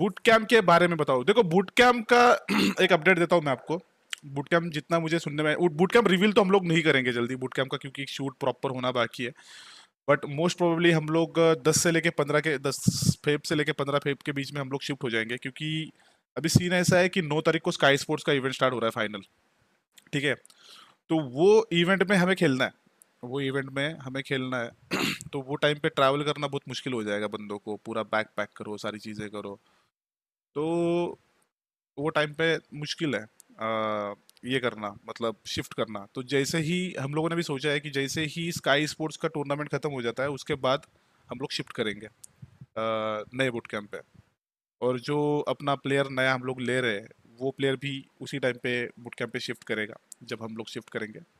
boot camp के बारे में बताओ देखो बूट कैम्प का एक अपडेट देता हूँ मैं आपको बूट कैम्प जितना मुझे सुनने में बूट कैम्प रिवील तो हम लोग नहीं करेंगे जल्दी बूट कैम्प का क्योंकि शूट प्रॉपर होना बाकी है बट मोस्ट प्रोबेबली हम लोग दस से लेके पंद्रह के दस फेब से लेके पंद्रह फेब के बीच में हम लोग शिफ्ट हो जाएंगे क्योंकि अभी सीन ऐसा है कि नौ तारीख को स्काई स्पोर्ट्स का इवेंट स्टार्ट हो रहा है फाइनल ठीक है तो वो इवेंट में हमें खेलना है वो इवेंट में हमें खेलना है तो वो टाइम पे ट्रैवल करना बहुत मुश्किल हो जाएगा बंदों को पूरा बैक पैक करो सारी चीज़ें करो तो वो टाइम पे मुश्किल है आ, ये करना मतलब शिफ्ट करना तो जैसे ही हम लोगों ने भी सोचा है कि जैसे ही स्काई स्पोर्ट्स का टूर्नामेंट ख़त्म हो जाता है उसके बाद हम लोग शिफ्ट करेंगे आ, नए बुट कैम्प पे और जो अपना प्लेयर नया हम लोग ले रहे हैं वो प्लेयर भी उसी टाइम पे बुट कैम्प पे शिफ्ट करेगा जब हम लोग शिफ्ट करेंगे